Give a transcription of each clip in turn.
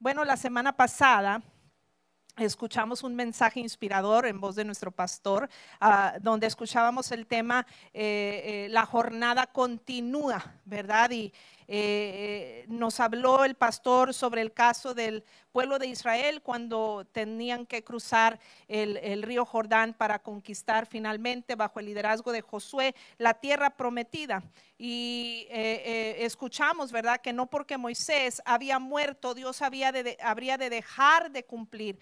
Bueno, la semana pasada escuchamos un mensaje inspirador en voz de nuestro pastor, ah, donde escuchábamos el tema, eh, eh, la jornada continúa, ¿verdad? Y, eh, nos habló el pastor sobre el caso del pueblo de Israel cuando tenían que cruzar el, río Jordán para conquistar finalmente bajo el liderazgo de Josué la tierra prometida. Y eh, eh, escuchamos, ¿verdad?, que no porque Moisés había muerto, Dios había de, habría de dejar de cumplir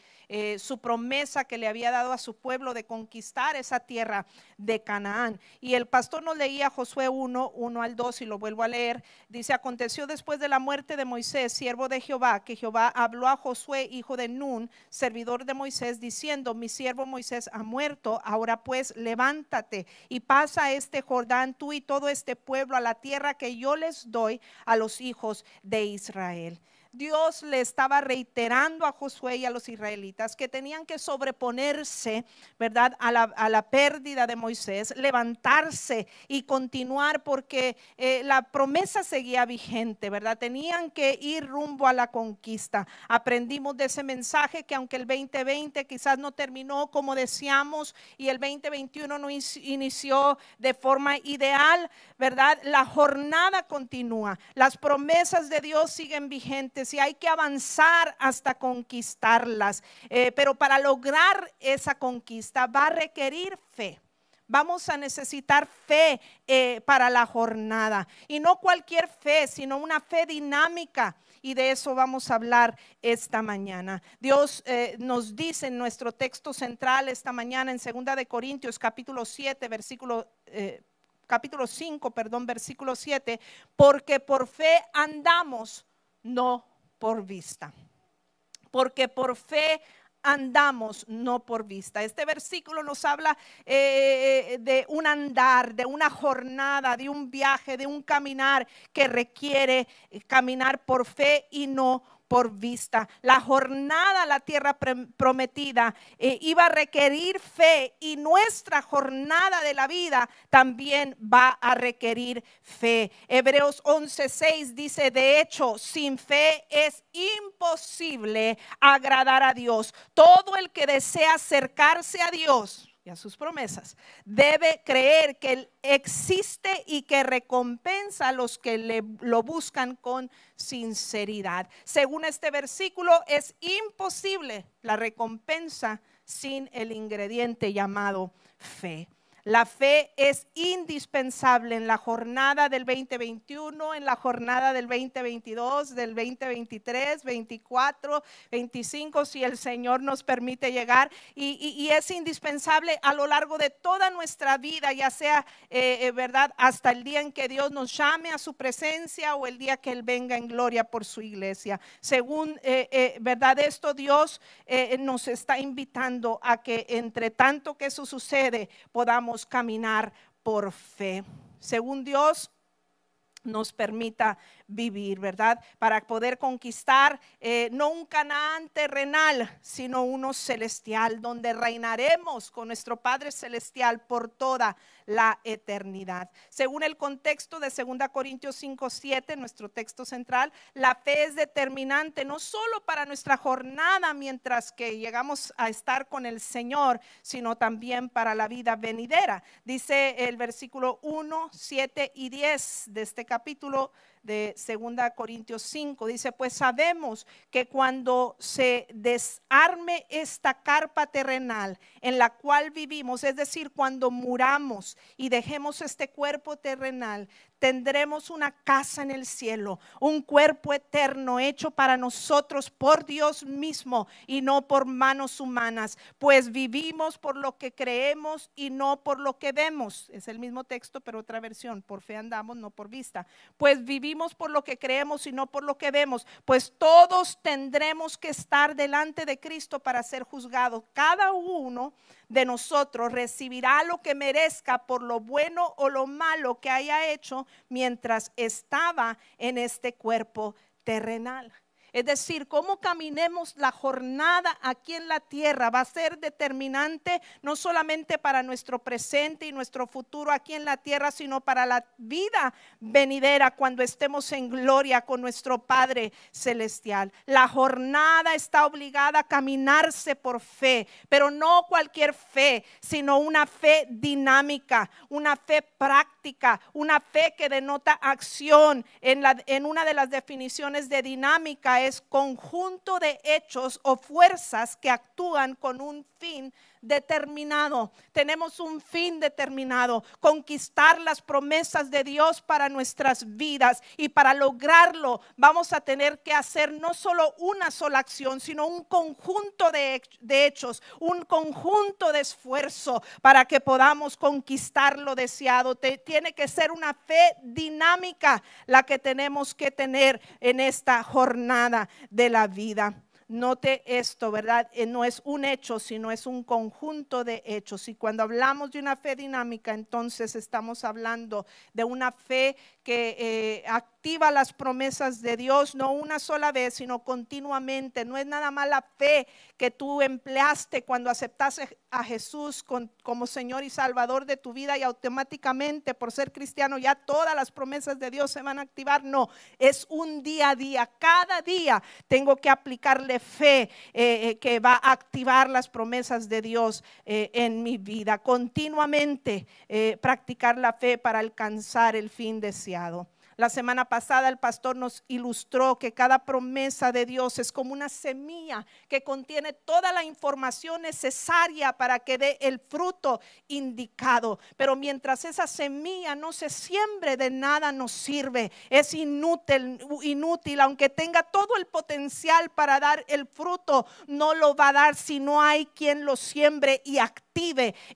su promesa que le había dado a su pueblo de conquistar esa tierra de Canaán. Y el pastor nos leía Josué 1, 1 al 2, y lo vuelvo a leer, dice, aconteció después de la muerte de Moisés, siervo de Jehová, que Jehová habló a Josué, hijo de Nun, servidor de Moisés, diciendo, mi siervo Moisés ha muerto, ahora pues levántate y pasa este Jordán tú y todo este pueblo a la tierra que yo les doy a los hijos de Israel. Dios le estaba reiterando a Josué y a los israelitas que tenían que sobreponerse, ¿verdad?, a la, pérdida de Moisés, levantarse y continuar porque eh, la promesa seguía vigente, ¿verdad? Tenían que ir rumbo a la conquista. Aprendimos de ese mensaje que aunque el 2020 quizás no terminó como deseamos y el 2021 no inició de forma ideal, ¿verdad? La jornada continúa, las promesas de Dios siguen vigentes si hay que avanzar hasta conquistarlas. Eh, pero para lograr esa conquista va a requerir fe. Vamos a necesitar fe eh, para la jornada. Y no cualquier fe, sino una fe dinámica. Y de eso vamos a hablar esta mañana. Dios eh, nos dice en nuestro texto central esta mañana en 2 de Corintios capítulo 7, versículo... capítulo 5, perdón, versículo 7, porque por fe andamos, no por vista. Porque por fe andamos, no por vista. Este versículo nos habla eh, de un andar, de una jornada, de un viaje, de un caminar que requiere eh, caminar por fe y no por por vista. La jornada la tierra prometida eh, iba a requerir fe y nuestra jornada de la vida también va a requerir fe. Hebreos 11:6 dice, de hecho, sin fe es imposible agradar a Dios. Todo el que desea acercarse a Dios y a sus promesas, debe creer que Él existe y que recompensa a los que le, lo buscan con sinceridad. Según este versículo, es imposible la recompensa sin el ingrediente llamado fe. La fe es indispensable en la jornada del 2021, en la jornada del 2022, del 2023, 24, 25, si el Señor nos permite llegar. Y, es indispensable a lo largo de toda nuestra vida, ya sea, eh, eh, ¿verdad?, hasta el día en que Dios nos llame a su presencia o el día que Él venga en gloria por su iglesia. Según, eh, ¿verdad?, esto Dios nos está invitando a que entre tanto que eso sucede, podamos caminar por fe, según Dios nos permita vivir, ¿verdad? Para poder conquistar eh, no un Canaán terrenal, sino uno celestial, donde reinaremos con nuestro Padre Celestial por toda la eternidad. Según el contexto de 2 Corintios 5, 7, nuestro texto central, la fe es determinante no solo para nuestra jornada mientras que llegamos a estar con el Señor, sino también para la vida venidera. Dice el versículo 1, 7 y 10 de este capítulo de 2 Corintios 5. Dice, pues sabemos que cuando se desarme esta carpa terrenal en la cual vivimos, es decir, cuando muramos y dejemos este cuerpo terrenal, tendremos una casa en el cielo, un cuerpo eterno hecho para nosotros por Dios mismo y no por manos humanas, pues vivimos por lo que creemos y no por lo que vemos. Es el mismo texto, pero otra versión, por fe andamos, no por vista. Pues vivimos por lo que creemos y no por lo que vemos, pues todos tendremos que estar delante de Cristo para ser juzgados, cada uno de nosotros recibirá lo que merezca por lo bueno o lo malo que haya hecho mientras estaba en este cuerpo terrenal. Es decir, cómo caminemos la jornada aquí en la tierra va a ser determinante no solamente para nuestro presente y nuestro futuro aquí en la tierra, sino para la vida venidera cuando estemos en gloria con nuestro Padre Celestial. La jornada está obligada a caminarse por fe, pero no cualquier fe, sino una fe dinámica, una fe práctica, una fe que denota acción. En, una de las definiciones de dinámica es conjunto de hechos o fuerzas que actúan con un fin determinado, tenemos un fin determinado, conquistar las promesas de Dios para nuestras vidas. Y para lograrlo vamos a tener que hacer no solo una sola acción, sino un conjunto de, hechos, un conjunto de esfuerzo para que podamos conquistar lo deseado. tiene que ser una fe dinámica la que tenemos que tener en esta jornada de la vida. Note esto, ¿verdad? Eh, no es un hecho, sino es un conjunto de hechos. Y cuando hablamos de una fe dinámica, entonces estamos hablando de una fe que eh, activa las promesas de Dios, no una sola vez, sino continuamente. No es nada más la fe que tú empleaste cuando aceptaste a Jesús como Señor y Salvador de tu vida y automáticamente por ser cristiano ya todas las promesas de Dios se van a activar. No, es un día a día. Cada día tengo que aplicarle fe eh, eh, que va a activar las promesas de Dios en mi vida. Continuamente practicar la fe para alcanzar el fin deseado. La semana pasada el pastor nos ilustró que cada promesa de Dios es como una semilla que contiene toda la información necesaria para que dé el fruto indicado. Pero mientras esa semilla no se siembre, de nada nos sirve. Es inútil, inútil, aunque tenga todo el potencial para dar el fruto, no lo va a dar si no hay quien lo siembre y actúe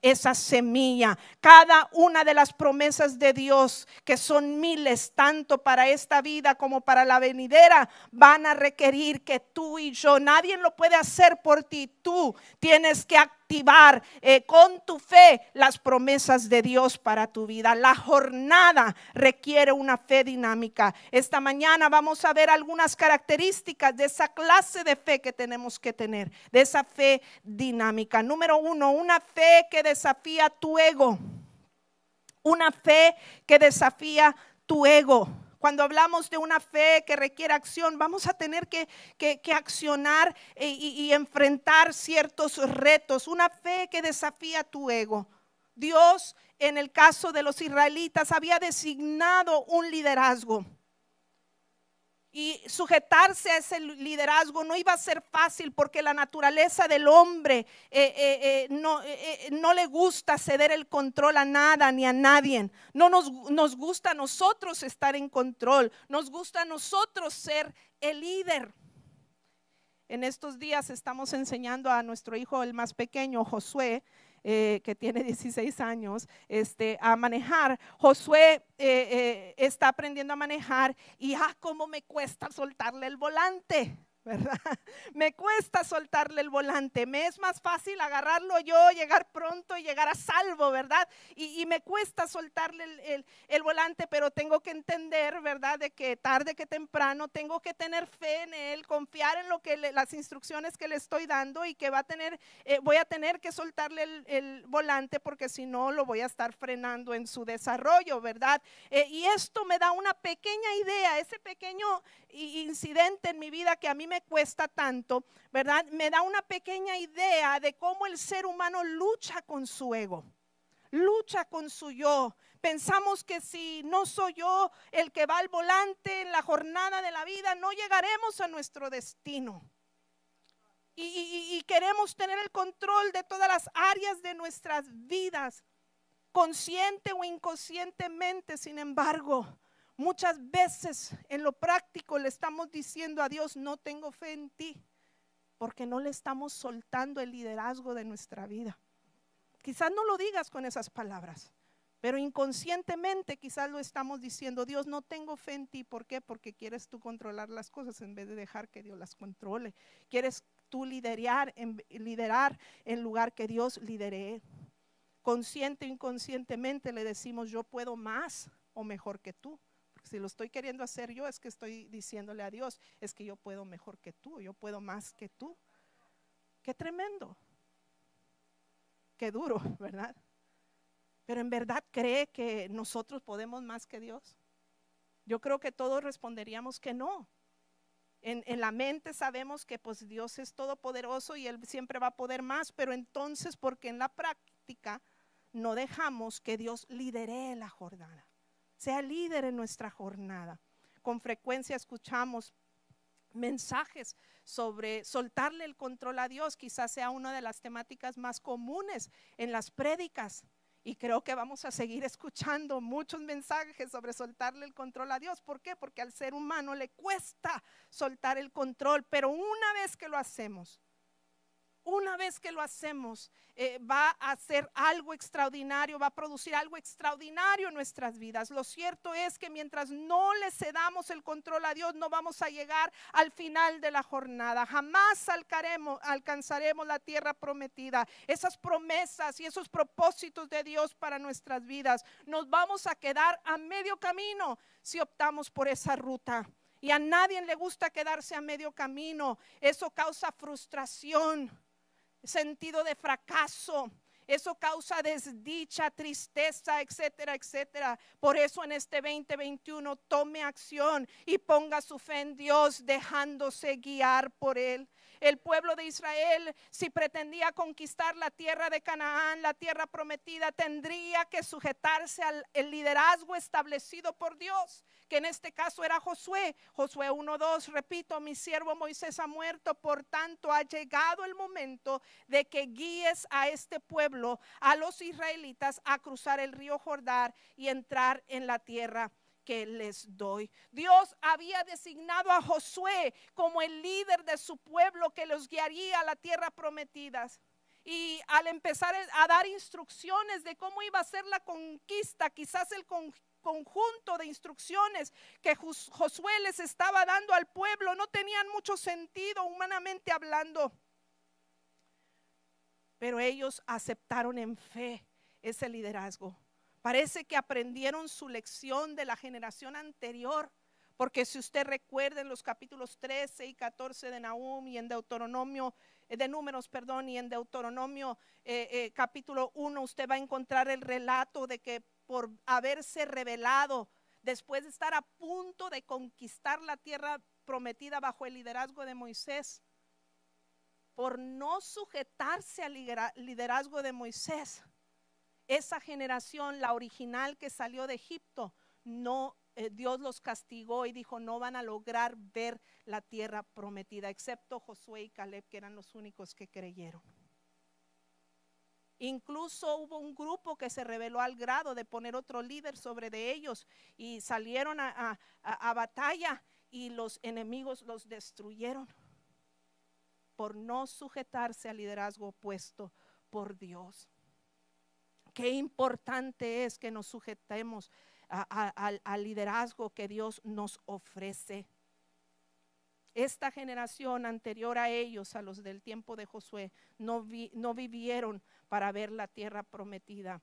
esa semilla. Cada una de las promesas de Dios, que son miles, tanto para esta vida como para la venidera, van a requerir que tú y yo, nadie lo puede hacer por ti, tú tienes que activar eh, con tu fe las promesas de Dios para tu vida. La jornada requiere una fe dinámica. Esta mañana vamos a ver algunas características de esa clase de fe que tenemos que tener, de esa fe dinámica. Número uno, una fe que desafía tu ego. Una fe que desafía tu ego. Cuando hablamos de una fe que requiere acción, vamos a tener que, accionar e, y enfrentar ciertos retos. Una fe que desafía tu ego. Dios, en el caso de los israelitas, había designado un liderazgo y sujetarse a ese liderazgo no iba a ser fácil porque la naturaleza del hombre eh, eh, eh, no, le gusta ceder el control a nada ni a nadie. No nos, nos gusta a nosotros estar en control, nos gusta a nosotros ser el líder. En estos días estamos enseñando a nuestro hijo, el más pequeño, Josué, eh, que tiene 16 años, este, a manejar. Josué eh, eh, está aprendiendo a manejar y, ah, cómo me cuesta soltarle el volante. ¿verdad? Me cuesta soltarle el volante, me es más fácil agarrarlo yo, llegar pronto y llegar a salvo, ¿verdad? Y, me cuesta soltarle el, volante, pero tengo que entender, ¿verdad? De que tarde que temprano tengo que tener fe en él, confiar en lo que las instrucciones que le estoy dando y que va a tener, eh, voy a tener que soltarle el, volante porque si no lo voy a estar frenando en su desarrollo, ¿verdad? Eh, y esto me da una pequeña idea, ese pequeño incidente en mi vida que a mí me cuesta tanto, ¿verdad? Me da una pequeña idea de cómo el ser humano lucha con su ego, lucha con su yo. Pensamos que si no soy yo el que va al volante en la jornada de la vida, no llegaremos a nuestro destino. y queremos tener el control de todas las áreas de nuestras vidas, consciente o inconscientemente, sin embargo Muchas veces en lo práctico le estamos diciendo a Dios, no tengo fe en ti, porque no le estamos soltando el liderazgo de nuestra vida. Quizás no lo digas con esas palabras, pero inconscientemente quizás lo estamos diciendo, Dios, no tengo fe en ti. ¿Por qué? Porque quieres tú controlar las cosas en vez de dejar que Dios las controle. Quieres tú liderar en, lugar que Dios lidere. Consciente o inconscientemente le decimos, yo puedo más o mejor que tú si lo estoy queriendo hacer yo, es que estoy diciéndole a Dios, es que yo puedo mejor que tú, yo puedo más que tú. Qué tremendo. Qué duro, ¿verdad? Pero en verdad cree que nosotros podemos más que Dios. Yo creo que todos responderíamos que no. En, la mente sabemos que pues Dios es todopoderoso y Él siempre va a poder más, pero entonces porque en la práctica no dejamos que Dios lidere la jornada sea líder en nuestra jornada. Con frecuencia escuchamos mensajes sobre soltarle el control a Dios, quizás sea una de las temáticas más comunes en las prédicas. Y creo que vamos a seguir escuchando muchos mensajes sobre soltarle el control a Dios. ¿Por qué? Porque al ser humano le cuesta soltar el control, pero una vez que lo hacemos, una vez que lo hacemos, eh, va a hacer algo extraordinario, va a producir algo extraordinario en nuestras vidas. Lo cierto es que mientras no le cedamos el control a Dios, no vamos a llegar al final de la jornada. Jamás alcanzaremos la tierra prometida. Esas promesas y esos propósitos de Dios para nuestras vidas, nos vamos a quedar a medio camino si optamos por esa ruta. Y a nadie le gusta quedarse a medio camino. Eso causa frustración sentido de fracaso, eso causa desdicha, tristeza, etcétera, etcétera. Por eso en este 2021 tome acción y ponga su fe en Dios dejándose guiar por Él. El pueblo de Israel, si pretendía conquistar la tierra de Canaán, la tierra prometida, tendría que sujetarse al liderazgo establecido por Dios, que en este caso era Josué. Josué 1.2, repito, mi siervo Moisés ha muerto, por tanto ha llegado el momento de que guíes a este pueblo a los israelitas a cruzar el río Jordán y entrar en la tierra que les doy. Dios había designado a Josué como el líder de su pueblo que los guiaría a la tierra prometida. Y al empezar a dar instrucciones de cómo iba a ser la conquista, quizás el conjunto de instrucciones que Josué les estaba dando al pueblo no tenían mucho sentido humanamente hablando pero ellos aceptaron en fe ese liderazgo. Parece que aprendieron su lección de la generación anterior, porque si usted recuerda en los capítulos 13 y 14 de Naum, y en Deuteronomio, eh, de números, perdón, y en Deuteronomio eh, eh, capítulo 1, usted va a encontrar el relato de que por haberse revelado, después de estar a punto de conquistar la tierra prometida bajo el liderazgo de Moisés, por no sujetarse al liderazgo de Moisés, esa generación, la original que salió de Egipto, no eh, Dios los castigó y dijo, no van a lograr ver la tierra prometida, excepto Josué y Caleb, que eran los únicos que creyeron. Incluso hubo un grupo que se rebeló al grado de poner otro líder sobre de ellos y salieron a batalla y los enemigos los destruyeron por no sujetarse al liderazgo puesto por Dios. Qué importante es que nos sujetemos al, liderazgo que Dios nos ofrece. Esta generación anterior a ellos, a los del tiempo de Josué, no, vivieron para ver la tierra prometida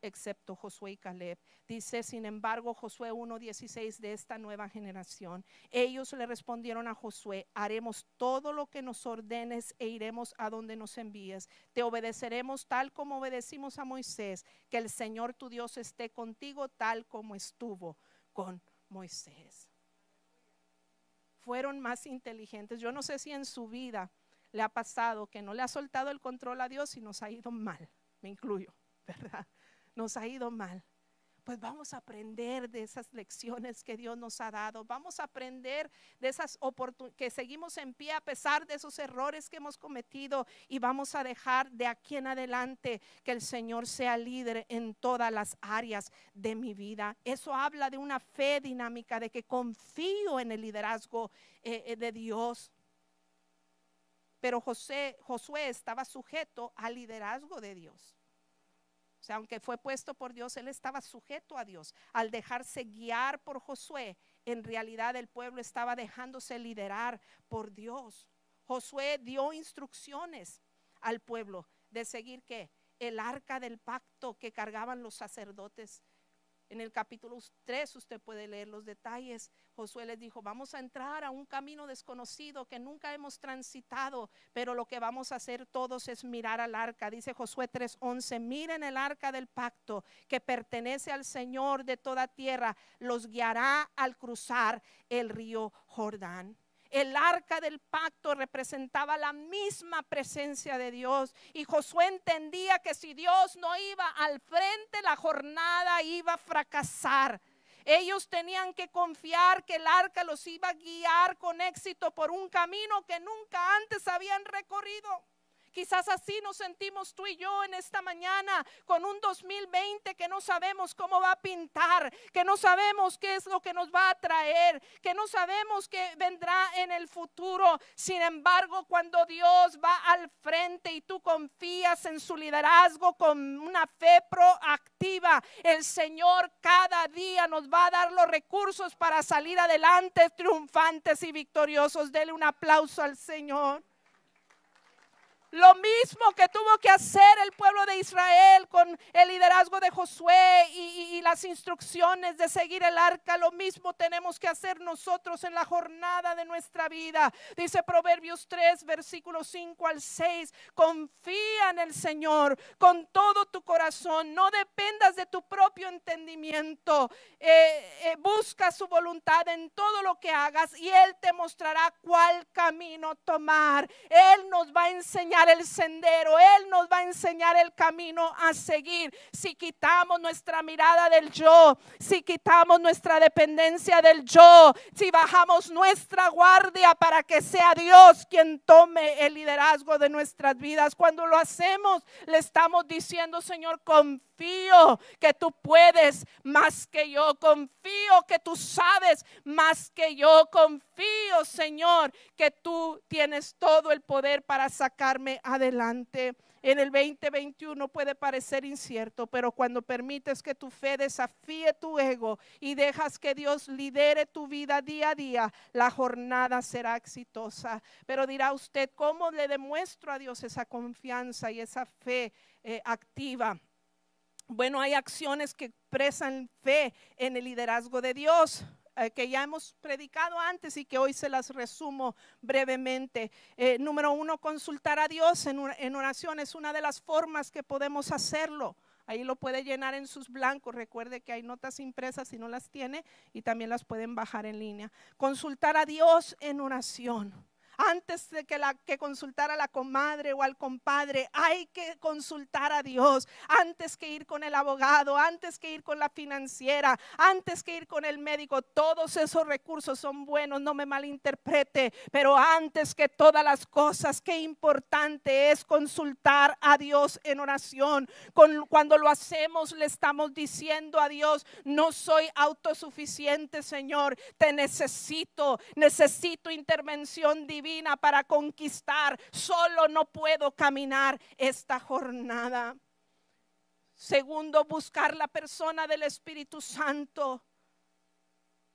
excepto Josué y Caleb. Dice, sin embargo, Josué 1.16 de esta nueva generación. Ellos le respondieron a Josué, haremos todo lo que nos ordenes e iremos a donde nos envíes. Te obedeceremos tal como obedecimos a Moisés, que el Señor tu Dios esté contigo tal como estuvo con Moisés. Fueron más inteligentes. Yo no sé si en su vida le ha pasado que no le ha soltado el control a Dios y nos ha ido mal. Me incluyo. Nos ha ido mal. Pues vamos a aprender de esas lecciones que Dios nos ha dado. Vamos a aprender de esas oportunidades que seguimos en pie a pesar de esos errores que hemos cometido y vamos a dejar de aquí en adelante que el Señor sea líder en todas las áreas de mi vida. Eso habla de una fe dinámica, de que confío en el liderazgo eh, eh, de Dios. Pero José, Josué estaba sujeto al liderazgo de Dios. O sea, aunque fue puesto por Dios, él estaba sujeto a Dios. Al dejarse guiar por Josué, en realidad el pueblo estaba dejándose liderar por Dios. Josué dio instrucciones al pueblo de seguir que el arca del pacto que cargaban los sacerdotes en el capítulo 3 usted puede leer los detalles. Josué les dijo, vamos a entrar a un camino desconocido que nunca hemos transitado, pero lo que vamos a hacer todos es mirar al arca. Dice Josué 3:11, miren el arca del pacto que pertenece al Señor de toda tierra, los guiará al cruzar el río Jordán. El arca del pacto representaba la misma presencia de Dios. Y Josué entendía que si Dios no iba al frente, la jornada iba a fracasar. Ellos tenían que confiar que el arca los iba a guiar con éxito por un camino que nunca antes habían recorrido. Quizás así nos sentimos tú y yo en esta mañana con un 2020 que no sabemos cómo va a pintar, que no sabemos qué es lo que nos va a traer, que no sabemos qué vendrá en el futuro. Sin embargo, cuando Dios va al frente y tú confías en su liderazgo con una fe proactiva, el Señor cada día nos va a dar los recursos para salir adelante triunfantes y victoriosos. Dele un aplauso al Señor. Lo mismo que tuvo que hacer el pueblo de Israel con el liderazgo de Josué y, las instrucciones de seguir el arca, lo mismo tenemos que hacer nosotros en la jornada de nuestra vida. Dice Proverbios 3, versículos 5 al 6, confía en el Señor con todo tu corazón, no dependas de tu propio entendimiento, eh, eh, busca su voluntad en todo lo que hagas y Él te mostrará cuál camino tomar. Él nos va a enseñar el sendero, Él nos va a enseñar el camino a seguir. Si quitamos nuestra mirada del yo, si quitamos nuestra dependencia del yo, si bajamos nuestra guardia para que sea Dios quien tome el liderazgo de nuestras vidas, cuando lo hacemos, le estamos diciendo, Señor, Con confío que tú puedes más que yo. Confío que tú sabes más que yo. Confío, Señor, que tú tienes todo el poder para sacarme adelante. En el 2021 puede parecer incierto, pero cuando permites que tu fe desafíe tu ego y dejas que Dios lidere tu vida día a día, la jornada será exitosa. Pero dirá usted, ¿cómo le demuestro a Dios esa confianza y esa fe eh, activa? bueno, hay acciones que expresan fe en el liderazgo de Dios eh, que ya hemos predicado antes y que hoy se las resumo brevemente. Eh, número uno, consultar a Dios en oración es una de las formas que podemos hacerlo. Ahí lo puede llenar en sus blancos. Recuerde que hay notas impresas si no las tiene y también las pueden bajar en línea. Consultar a Dios en oración antes de que, la, que a la comadre o al compadre, hay que consultar a Dios antes que ir con el abogado, antes que ir con la financiera, antes que ir con el médico. Todos esos recursos son buenos, no me malinterprete, pero antes que todas las cosas, qué importante es consultar a Dios en oración. Con, cuando lo hacemos, le estamos diciendo a Dios, no soy autosuficiente, Señor, te necesito, necesito intervención divina para conquistar. Solo no puedo caminar esta jornada. Segundo, buscar la persona del Espíritu Santo.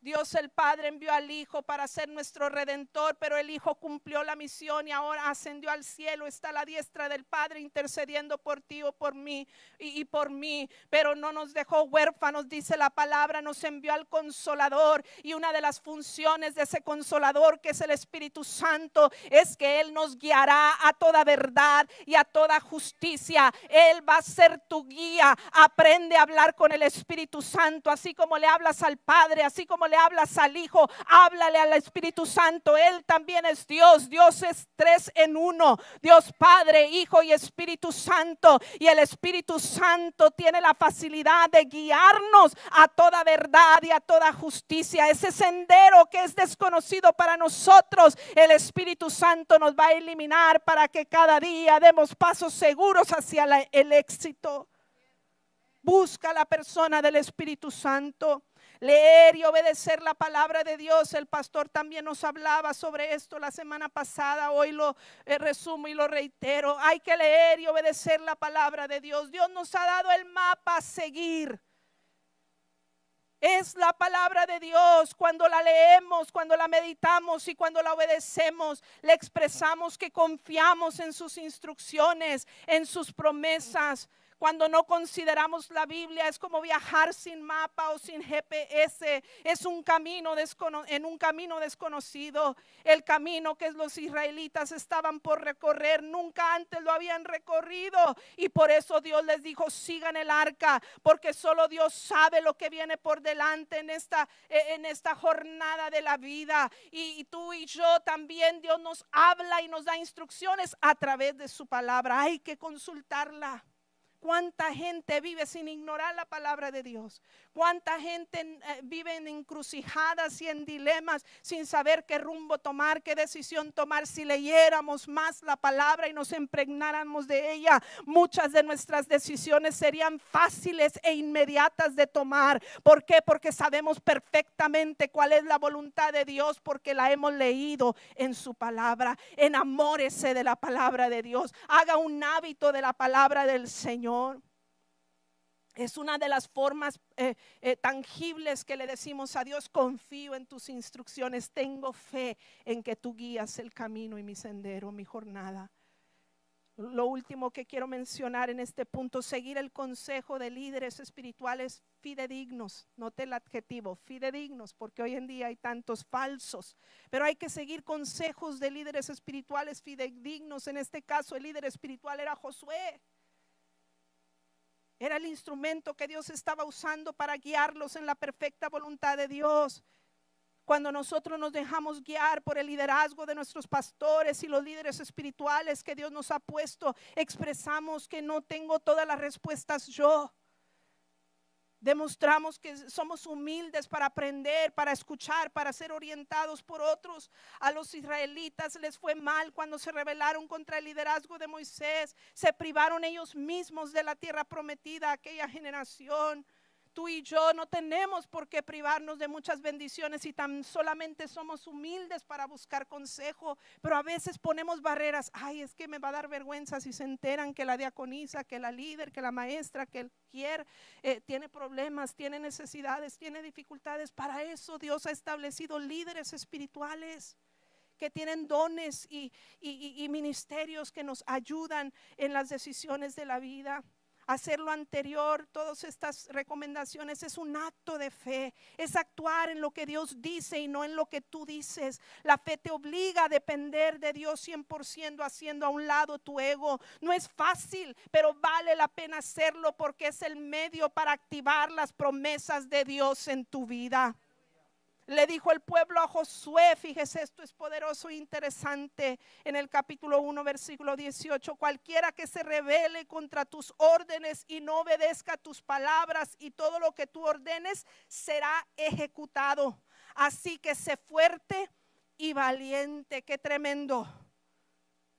Dios el Padre envió al Hijo para ser nuestro redentor, pero el Hijo cumplió la misión y ahora ascendió al cielo, está a la diestra del Padre intercediendo por ti o por mí y, y por mí, pero no nos dejó huérfanos, dice la palabra, nos envió al consolador y una de las funciones de ese consolador que es el Espíritu Santo es que Él nos guiará a toda verdad y a toda justicia. Él va a ser tu guía. Aprende a hablar con el Espíritu Santo, así como le hablas al Padre, así como le hablas al Hijo, háblale al Espíritu Santo. Él también es Dios. Dios es tres en uno. Dios Padre, Hijo y Espíritu Santo. Y el Espíritu Santo tiene la facilidad de guiarnos a toda verdad y a toda justicia. Ese sendero que es desconocido para nosotros, el Espíritu Santo nos va a eliminar para que cada día demos pasos seguros hacia el éxito. Busca la persona del Espíritu Santo. Leer y obedecer la palabra de Dios. El pastor también nos hablaba sobre esto la semana pasada. Hoy lo eh, resumo y lo reitero. Hay que leer y obedecer la palabra de Dios. Dios nos ha dado el mapa a seguir. Es la palabra de Dios. Cuando la leemos, cuando la meditamos y cuando la obedecemos, le expresamos que confiamos en sus instrucciones, en sus promesas. Cuando no consideramos la Biblia es como viajar sin mapa o sin GPS. Es un camino en un camino desconocido. El camino que los israelitas estaban por recorrer. Nunca antes lo habían recorrido. Y por eso Dios les dijo, sigan el arca. Porque solo Dios sabe lo que viene por delante en esta, e-, en esta jornada de la vida. y tú y yo también Dios nos habla y nos da instrucciones a través de su palabra. Hay que consultarla. ¿Cuánta gente vive sin ignorar la palabra de Dios? ¿Cuánta gente eh, vive en encrucijadas y en dilemas sin saber qué rumbo tomar, qué decisión tomar? Si leyéramos más la palabra y nos impregnáramos de ella, muchas de nuestras decisiones serían fáciles e inmediatas de tomar. ¿Por qué? Porque sabemos perfectamente cuál es la voluntad de Dios, porque la hemos leído en su palabra. Enamórese de la palabra de Dios. Haga un hábito de la palabra del Señor. Es una de las formas eh, eh, tangibles que le decimos a Dios, confío en tus instrucciones, tengo fe en que tú guías el camino y mi sendero, mi jornada. Lo último que quiero mencionar en este punto, seguir el consejo de líderes espirituales fidedignos. Note el adjetivo, fidedignos, porque hoy en día hay tantos falsos. Pero hay que seguir consejos de líderes espirituales fidedignos. En este caso, el líder espiritual era Josué. Era el instrumento que Dios estaba usando para guiarlos en la perfecta voluntad de Dios. Cuando nosotros nos dejamos guiar por el liderazgo de nuestros pastores y los líderes espirituales que Dios nos ha puesto, expresamos que no tengo todas las respuestas yo, Demostramos que somos humildes para aprender, para escuchar, para ser orientados por otros. A los israelitas les fue mal cuando se rebelaron contra el liderazgo de Moisés. Se privaron ellos mismos de la tierra prometida aquella generación tú y yo no tenemos por qué privarnos de muchas bendiciones y tan solamente somos humildes para buscar consejo, pero a veces ponemos barreras. Ay, es que me va a dar vergüenza si se enteran que la diaconisa, que la líder, que la maestra, que el quier eh, tiene problemas, tiene necesidades, tiene dificultades. Para eso Dios ha establecido líderes espirituales que tienen dones y ministerios que nos ayudan en las decisiones de la vida hacer lo anterior, todas estas recomendaciones, es un acto de fe, es actuar en lo que Dios dice y no en lo que tú dices. La fe te obliga a depender de Dios 100% haciendo a un lado tu ego. No es fácil, pero vale la pena hacerlo porque es el medio para activar las promesas de Dios en tu vida le dijo el pueblo a Josué, fíjese, esto es poderoso e interesante, en el capítulo 1, versículo 18, cualquiera que se rebele contra tus órdenes y no obedezca tus palabras y todo lo que tú ordenes será ejecutado. Así que sé fuerte y valiente, qué tremendo.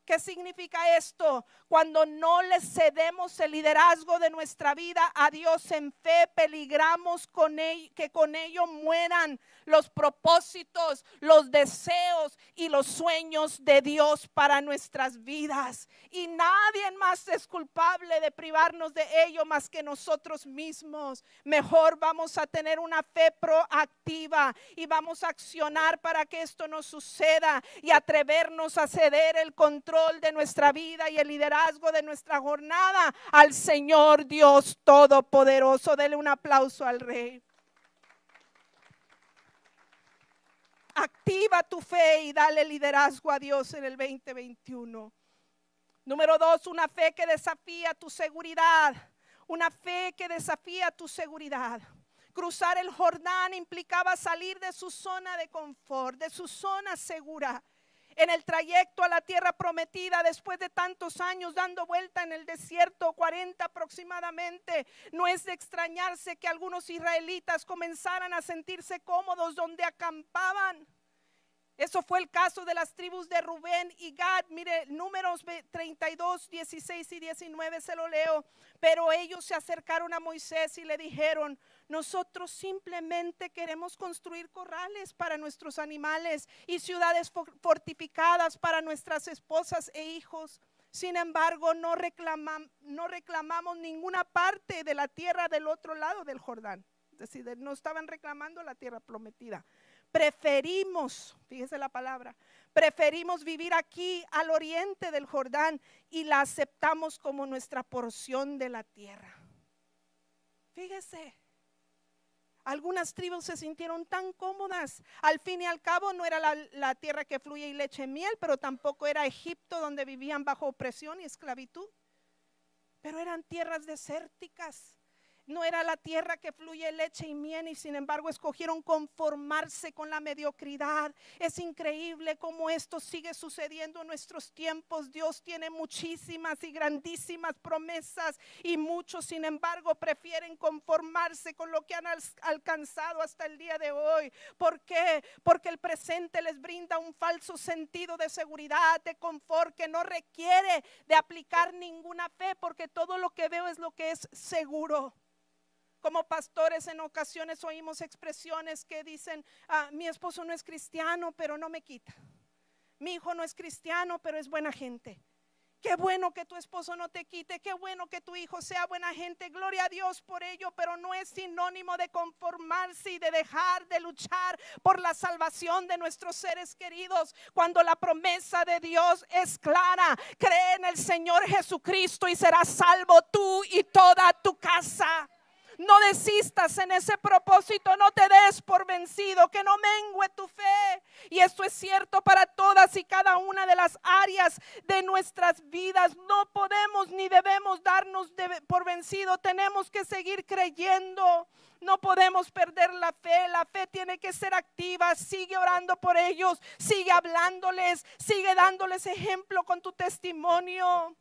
¿Qué significa esto? Cuando no le cedemos el liderazgo de nuestra vida a Dios en fe, peligramos con él, que con ello mueran los propósitos, los deseos y los sueños de Dios para nuestras vidas. Y nadie más es culpable de privarnos de ello más que nosotros mismos. Mejor vamos a tener una fe proactiva y vamos a accionar para que esto no suceda y atrevernos a ceder el control de nuestra vida y el liderazgo de nuestra jornada al Señor Dios Todopoderoso. Dele un aplauso al Rey. Activa tu fe y dale liderazgo a Dios en el 2021. Número dos, una fe que desafía tu seguridad. Una fe que desafía tu seguridad. Cruzar el Jordán implicaba salir de su zona de confort, de su zona segura en el trayecto a la tierra prometida después de tantos años dando vuelta en el desierto, 40 aproximadamente. No es de extrañarse que algunos israelitas comenzaran a sentirse cómodos donde acampaban. Eso fue el caso de las tribus de Rubén y Gad. Mire, números 32, 16 y 19 se lo leo. Pero ellos se acercaron a Moisés y le dijeron, nosotros simplemente queremos construir corrales para nuestros animales y ciudades fortificadas para nuestras esposas e hijos. Sin embargo, no, no reclamamos ninguna parte de la tierra del otro lado del Jordán. Es decir, no estaban reclamando la tierra prometida preferimos, fíjese la palabra, preferimos vivir aquí al oriente del Jordán y la aceptamos como nuestra porción de la tierra. Fíjese, algunas tribus se sintieron tan cómodas. Al fin y al cabo no era la, tierra que fluye y leche y miel, pero tampoco era Egipto donde vivían bajo opresión y esclavitud. Pero eran tierras desérticas no era la tierra que fluye leche y miel y sin embargo escogieron conformarse con la mediocridad. Es increíble cómo esto sigue sucediendo en nuestros tiempos. Dios tiene muchísimas y grandísimas promesas y muchos sin embargo prefieren conformarse con lo que han alcanzado hasta el día de hoy. ¿Por qué? Porque el presente les brinda un falso sentido de seguridad, de confort que no requiere de aplicar ninguna fe porque todo lo que veo es lo que es seguro. Como pastores en ocasiones oímos expresiones que dicen, ah, mi esposo no es cristiano, pero no me quita. Mi hijo no es cristiano, pero es buena gente. Qué bueno que tu esposo no te quite, qué bueno que tu hijo sea buena gente, gloria a Dios por ello, pero no es sinónimo de conformarse y de dejar de luchar por la salvación de nuestros seres queridos. Cuando la promesa de Dios es clara, cree en el Señor Jesucristo y serás salvo tú y toda tu casa. No desistas en ese propósito, no te des por vencido, que no mengue tu fe. Y esto es cierto para todas y cada una de las áreas de nuestras vidas. No podemos ni debemos darnos por vencido, tenemos que seguir creyendo. No podemos perder la fe, la fe tiene que ser activa. Sigue orando por ellos, sigue hablándoles, sigue dándoles ejemplo con tu testimonio.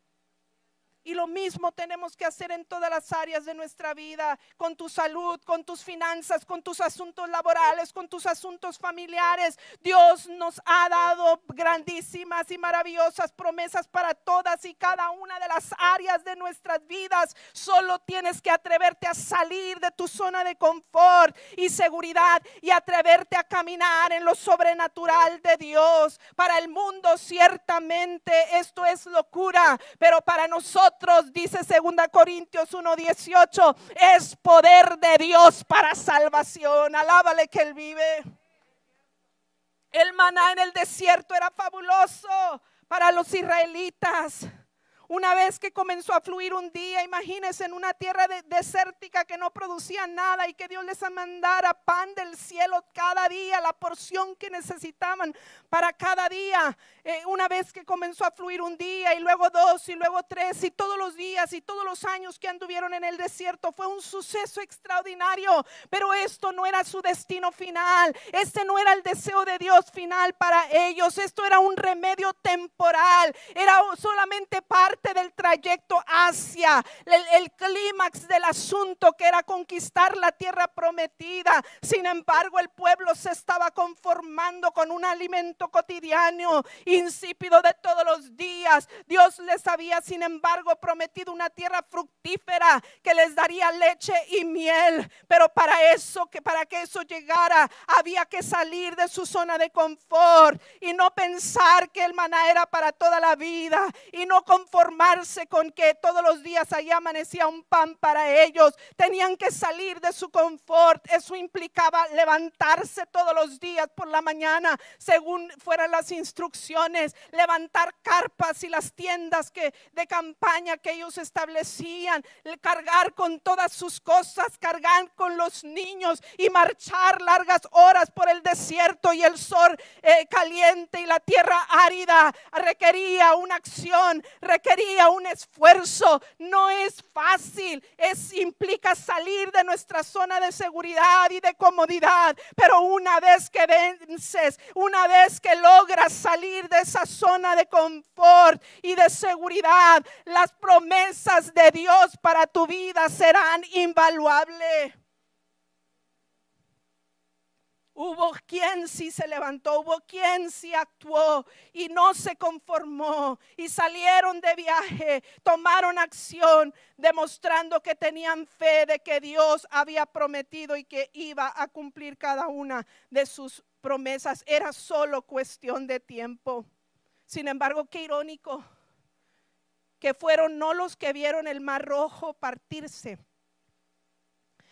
Y lo mismo tenemos que hacer en todas las áreas de nuestra vida, con tu salud, con tus finanzas, con tus asuntos laborales, con tus asuntos familiares. Dios nos ha dado grandísimas y maravillosas promesas para todas y cada una de las áreas de nuestras vidas. Solo tienes que atreverte a salir de tu zona de confort y seguridad y atreverte a caminar en lo sobrenatural de Dios. Para el mundo ciertamente esto es locura, pero para nosotros dice 2 Corintios 1:18, es poder de Dios para salvación. Alábale que Él vive. El maná en el desierto era fabuloso para los israelitas. Una vez que comenzó a fluir un día, imagínense en una tierra desértica que no producía nada y que Dios les mandara pan del cielo cada día, la porción que necesitaban para cada día. Eh, una vez que comenzó a fluir un día y luego dos y luego tres y todos los días y todos los años que anduvieron en el desierto fue un suceso extraordinario, pero esto no era su destino final, este no era el deseo de Dios final para ellos, esto era un remedio temporal, era solamente parte del trayecto hacia el, clímax del asunto que era conquistar la tierra prometida. Sin embargo, el pueblo se estaba conformando con un alimento cotidiano, insípido de todos los días. Dios les había, sin embargo, prometido una tierra fructífera que les daría leche y miel. Pero para eso, que para que eso llegara, había que salir de su zona de confort y no pensar que el maná era para toda la vida y no conformar con que todos los días ahí amanecía un pan para ellos. Tenían que salir de su confort. Eso implicaba levantarse todos los días por la mañana, según fueran las instrucciones, levantar carpas y las tiendas que, de campaña que ellos establecían, cargar con todas sus cosas, cargar con los niños y marchar largas horas por el desierto y el sol eh, caliente y la tierra árida. Requería una acción, requería un esfuerzo, no es fácil, es implica salir de nuestra zona de seguridad y de comodidad, pero una vez que vences, una vez que logras salir de esa zona de confort y de seguridad, las promesas de Dios para tu vida serán invaluables. Hubo quien sí se levantó, hubo quien sí actuó y no se conformó y salieron de viaje, tomaron acción, demostrando que tenían fe de que Dios había prometido y que iba a cumplir cada una de sus promesas. Era solo cuestión de tiempo. Sin embargo, qué irónico que fueron no los que vieron el mar rojo partirse,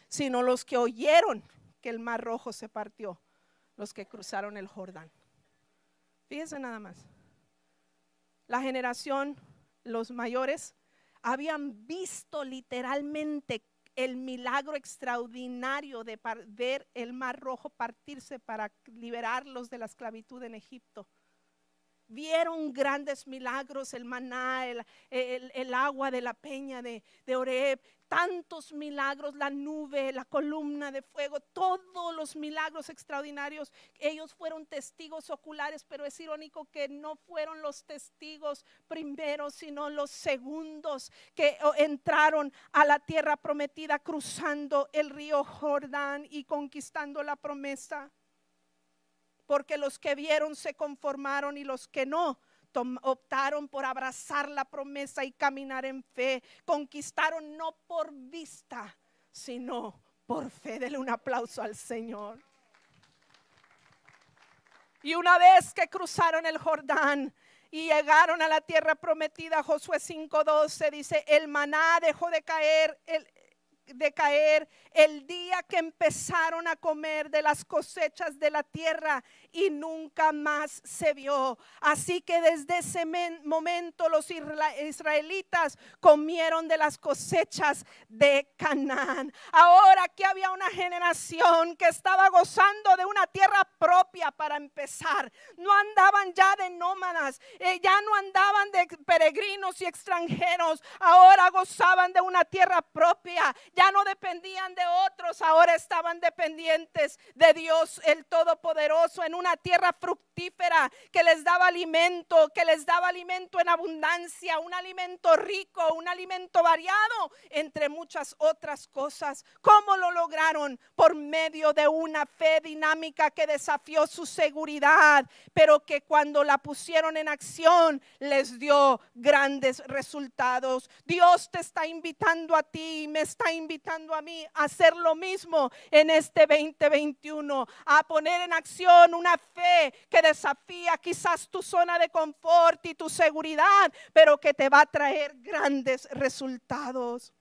sino los que oyeron que el mar rojo se partió, los que cruzaron el Jordán. Fíjense nada más. La generación, los mayores, habían visto literalmente el milagro extraordinario de ver el mar rojo partirse para liberarlos de la esclavitud en Egipto vieron grandes milagros, el maná, el, agua de la peña de, de Oreb, tantos milagros, la nube, la columna de fuego, todos los milagros extraordinarios. Ellos fueron testigos oculares, pero es irónico que no fueron los testigos primeros, sino los segundos que oh, entraron a la tierra prometida cruzando el río Jordán y conquistando la promesa porque los que vieron se conformaron y los que no optaron por abrazar la promesa y caminar en fe. Conquistaron no por vista, sino por fe. Dele un aplauso al Señor. Y una vez que cruzaron el Jordán, y llegaron a la tierra prometida. Josué 5:12 dice, el maná dejó de caer, el, caer, el día que empezaron a comer de las cosechas de la tierra y nunca más se vio. Así que desde ese momento los israelitas comieron de las cosechas de Canaán. Ahora que había una generación que estaba gozando de una tierra propia para empezar. No andaban ya de nómadas, eh, ya no andaban de peregrinos y extranjeros. Ahora gozaban de una tierra propia ya no dependían de otros, ahora estaban dependientes de Dios el Todopoderoso en una tierra fructífera que les daba alimento, que les daba alimento en abundancia, un alimento rico, un alimento variado, entre muchas otras cosas. ¿Cómo lo lograron? Por medio de una fe dinámica que desafió su seguridad, pero que cuando la pusieron en acción les dio grandes resultados. Dios te está invitando a ti, me está invitando invitando a mí a hacer lo mismo en este 2021, a poner en acción una fe que desafía quizás tu zona de confort y tu seguridad, pero que te va a traer grandes resultados.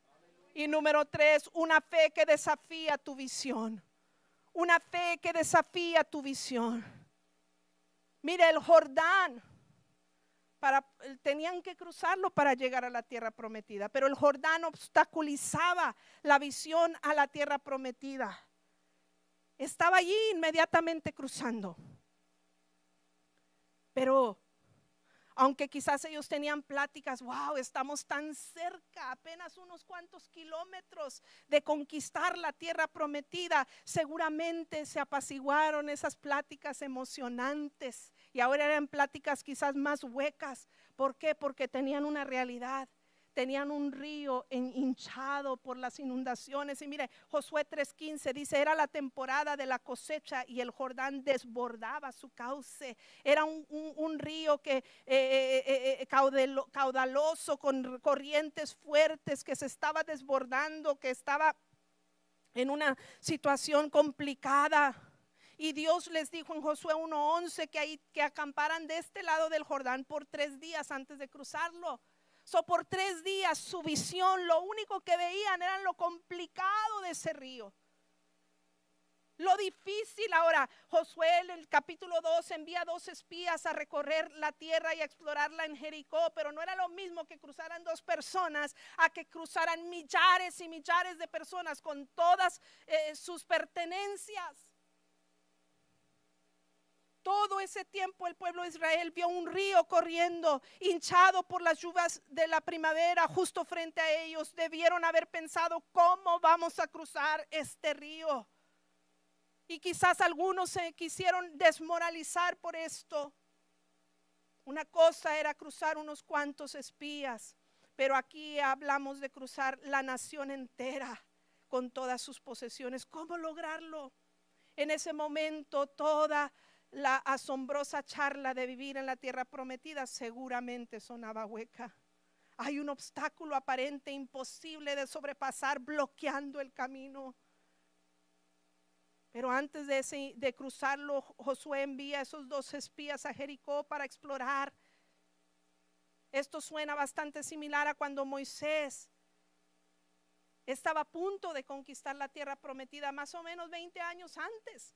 Y número tres, una fe que desafía tu visión. Una fe que desafía tu visión. Mira el Jordán eh, tenían que cruzarlo para llegar a la tierra prometida, pero el Jordán obstaculizaba la visión a la tierra prometida. Estaba allí inmediatamente cruzando. Pero aunque quizás ellos tenían pláticas, wow, estamos tan cerca, apenas unos cuantos kilómetros de conquistar la tierra prometida, seguramente se apaciguaron esas pláticas emocionantes y ahora eran pláticas quizás más huecas. ¿Por qué? Porque tenían una realidad. Tenían un río hinchado por las inundaciones. Y mire, Josué 3:15 dice, era la temporada de la cosecha y el Jordán desbordaba su cauce. Era un, río que, eh, eh, eh, caudaloso, con corrientes fuertes, que se estaba desbordando, que estaba en una situación complicada. Y Dios les dijo en Josué 1.11 que, ahí, que acamparan de este lado del Jordán por tres días antes de cruzarlo. So, por tres días su visión, lo único que veían era lo complicado de ese río. Lo difícil ahora, Josué en el capítulo 2 envía dos espías a recorrer la tierra y a explorarla en Jericó, pero no era lo mismo que cruzaran dos personas a que cruzaran millares y millares de personas con todas eh, sus pertenencias todo ese tiempo el pueblo de Israel vio un río corriendo, hinchado por las lluvias de la primavera justo frente a ellos. Debieron haber pensado, ¿cómo vamos a cruzar este río? Y quizás algunos se quisieron desmoralizar por esto. Una cosa era cruzar unos cuantos espías, pero aquí hablamos de cruzar la nación entera con todas sus posesiones. ¿Cómo lograrlo? En ese momento toda la asombrosa charla de vivir en la tierra prometida seguramente sonaba hueca. Hay un obstáculo aparente imposible de sobrepasar bloqueando el camino. Pero antes de, cruzarlo, Josué envía a esos dos espías a Jericó para explorar. Esto suena bastante similar a cuando Moisés estaba a punto de conquistar la tierra prometida, más o menos 20 años antes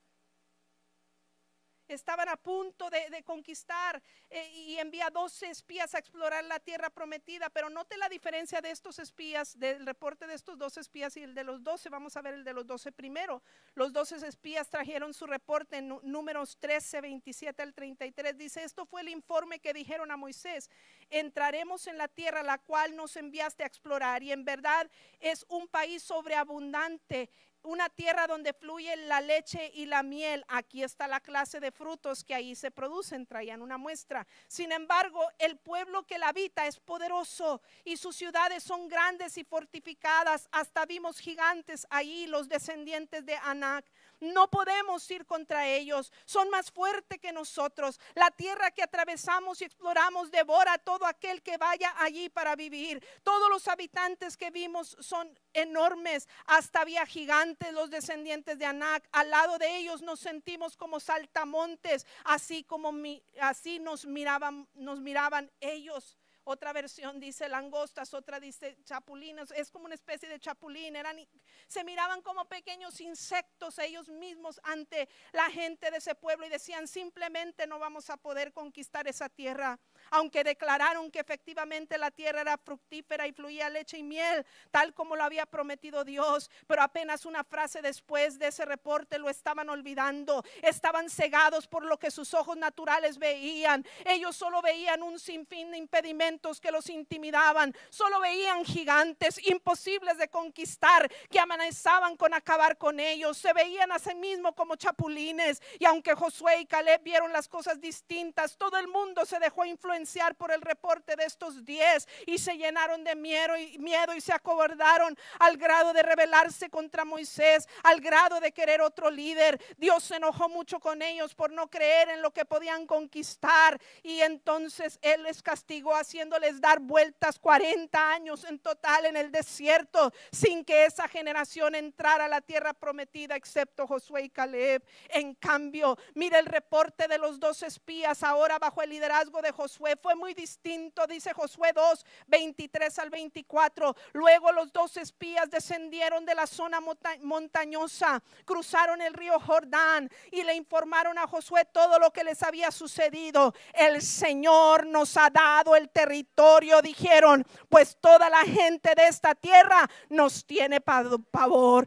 estaban a punto de, conquistar eh, y envía 12 espías a explorar la tierra prometida, pero note la diferencia de estos espías, del reporte de estos 12 espías y el de los 12, vamos a ver el de los 12 primero. Los 12 espías trajeron su reporte en números 13, 27 al 33, dice, esto fue el informe que dijeron a Moisés, entraremos en la tierra la cual nos enviaste a explorar y en verdad es un país sobreabundante una tierra donde fluye la leche y la miel. Aquí está la clase de frutos que ahí se producen, traían una muestra. Sin embargo, el pueblo que la habita es poderoso y sus ciudades son grandes y fortificadas. Hasta vimos gigantes ahí, los descendientes de Anac. No podemos ir contra ellos. Son más fuertes que nosotros. La tierra que atravesamos y exploramos devora todo aquel que vaya allí para vivir. Todos los habitantes que vimos son enormes. Hasta había gigantes los descendientes de Anak. Al lado de ellos nos sentimos como saltamontes, así como así nos miraban, nos miraban ellos otra versión dice langostas, otra dice chapulinas, es como una especie de chapulín, eran, se miraban como pequeños insectos ellos mismos ante la gente de ese pueblo y decían simplemente no vamos a poder conquistar esa tierra aunque declararon que efectivamente la tierra era fructífera y fluía leche y miel, tal como lo había prometido Dios, pero apenas una frase después de ese reporte lo estaban olvidando, estaban cegados por lo que sus ojos naturales veían, ellos solo veían un sinfín de impedimentos que los intimidaban, solo veían gigantes imposibles de conquistar que amenazaban con acabar con ellos, se veían a sí mismos como chapulines y aunque Josué y Caleb vieron las cosas distintas, todo el mundo se dejó influenciar por el reporte de estos diez y se llenaron de miedo y, miedo y se acobardaron al grado de rebelarse contra Moisés, al grado de querer otro líder. Dios se enojó mucho con ellos por no creer en lo que podían conquistar y entonces Él les castigó haciéndoles dar vueltas 40 años en total en el desierto sin que esa generación entrara a la tierra prometida excepto Josué y Caleb. En cambio, mira el reporte de los dos espías ahora bajo el liderazgo de Josué fue muy distinto, dice Josué 2, 23 al 24. Luego los dos espías descendieron de la zona montañosa, cruzaron el río Jordán y le informaron a Josué todo lo que les había sucedido. El Señor nos ha dado el territorio, dijeron, pues toda la gente de esta tierra nos tiene pavor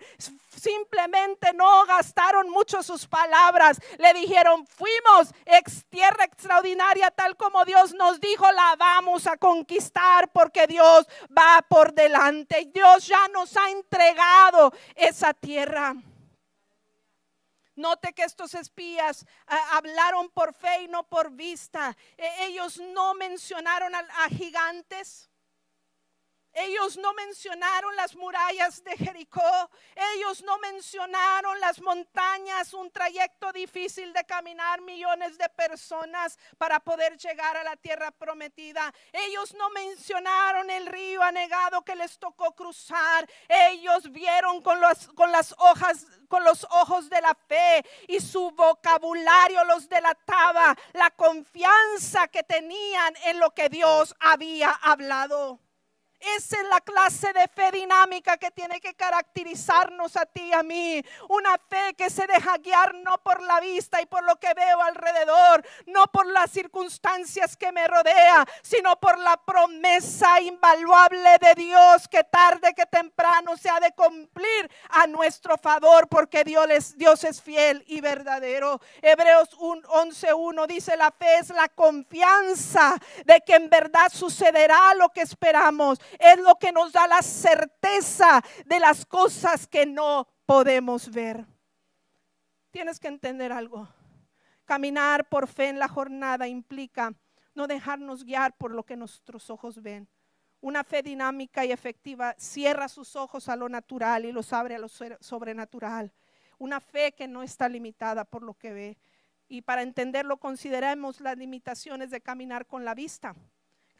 simplemente no gastaron mucho sus palabras. Le dijeron, fuimos ex tierra extraordinaria, tal como Dios nos dijo, la vamos a conquistar porque Dios va por delante. Dios ya nos ha entregado esa tierra. Note que estos espías ah, hablaron por fe y no por vista. E-, ellos no mencionaron a gigantes. Ellos no mencionaron las murallas de Jericó, ellos no mencionaron las montañas, un trayecto difícil de caminar millones de personas para poder llegar a la tierra prometida. Ellos no mencionaron el río anegado que les tocó cruzar. Ellos vieron con, los, las hojas con los ojos de la fe y su vocabulario los delataba la confianza que tenían en lo que Dios había hablado. Esa es la clase de fe dinámica que tiene que caracterizarnos a ti y a mí. Una fe que se deja guiar no por la vista y por lo que veo alrededor, no por las circunstancias que me rodea, sino por la promesa invaluable de Dios que tarde que temprano se ha de cumplir a nuestro favor porque Dios es, Dios es fiel y verdadero. Hebreos 11.1 dice la fe es la confianza de que en verdad sucederá lo que esperamos es lo que nos da la certeza de las cosas que no podemos ver. Tienes que entender algo. Caminar por fe en la jornada implica no dejarnos guiar por lo que nuestros ojos ven. Una fe dinámica y efectiva cierra sus ojos a lo natural y los abre a lo sobrenatural. Una fe que no está limitada por lo que ve. Y para entenderlo, consideremos las limitaciones de caminar con la vista.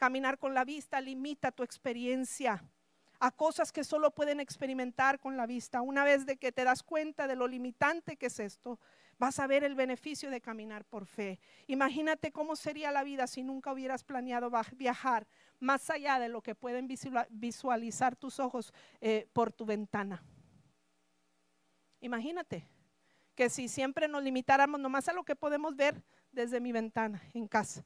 Caminar con la vista limita tu experiencia a cosas que solo pueden experimentar con la vista. Una vez de que te das cuenta de lo limitante que es esto, vas a ver el beneficio de caminar por fe. Imagínate cómo sería la vida si nunca hubieras planeado viajar más allá de lo que pueden visualizar tus ojos eh, por tu ventana. Imagínate que si siempre nos limitáramos nomás a lo que podemos ver desde mi ventana en casa.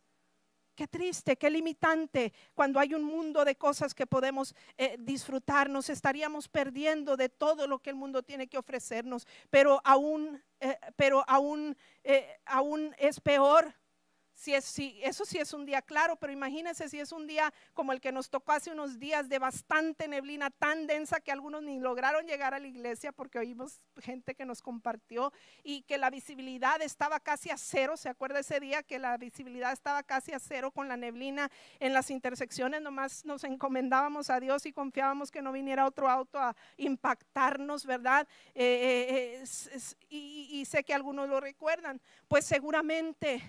Qué triste, qué limitante cuando hay un mundo de cosas que podemos eh, disfrutar. Nos estaríamos perdiendo de todo lo que el mundo tiene que ofrecernos, pero aún, eh, pero aún, eh, aún es peor eso sí es un día claro, pero imagínense si es un día como el que nos tocó hace unos días de bastante neblina tan densa que algunos ni lograron llegar a la iglesia porque oímos gente que nos compartió y que la visibilidad estaba casi a cero. ¿Se acuerda ese día que la visibilidad estaba casi a cero con la neblina en las intersecciones? Nomás nos encomendábamos a Dios y confiábamos que no viniera otro auto a impactarnos, ¿verdad? Eh, eh, eh, y sé que algunos lo recuerdan. Pues seguramente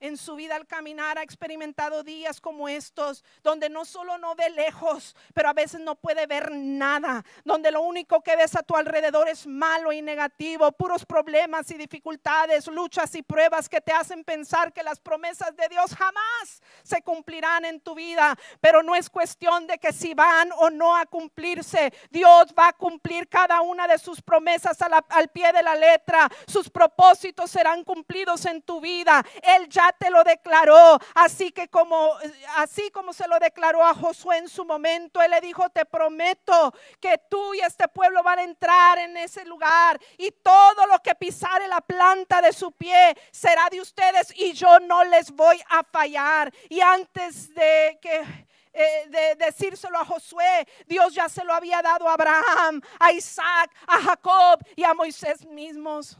en su vida al caminar ha experimentado días como estos, donde no solo no ve lejos, pero a veces no puede ver nada, donde lo único que ves a tu alrededor es malo y negativo, puros problemas y dificultades, luchas y pruebas que te hacen pensar que las promesas de Dios jamás se cumplirán en tu vida, pero no es cuestión de que si van o no a cumplirse, Dios va a cumplir cada una de sus promesas al pie de la letra, sus propósitos serán cumplidos en tu vida, Él ya te lo declaró. Así que como así como se lo declaró a Josué en su momento, él le dijo, "Te prometo que tú y este pueblo van a entrar en ese lugar y todo lo que pisare la planta de su pie será de ustedes y yo no les voy a fallar." Y antes de que eh, de decírselo a Josué. Dios ya se lo había dado a Abraham, a Isaac, a Jacob y a Moisés mismos.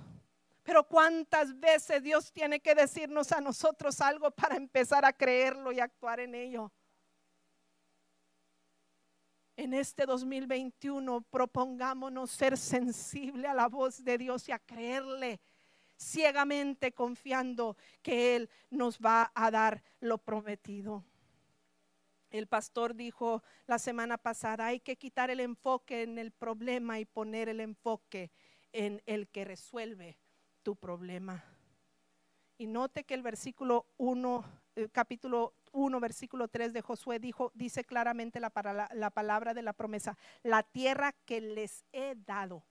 Pero cuántas veces Dios tiene que decirnos a nosotros algo para empezar a creerlo y actuar en ello. En este 2021 propongámonos ser sensible a la voz de Dios y a creerle ciegamente confiando que Él nos va a dar lo prometido. El pastor dijo la semana pasada, hay que quitar el enfoque en el problema y poner el enfoque en el que resuelve tu problema. Y note que el versículo 1, eh, capítulo 1, versículo 3 de Josué dijo, dice claramente la, la palabra de la promesa, la tierra que les he dado.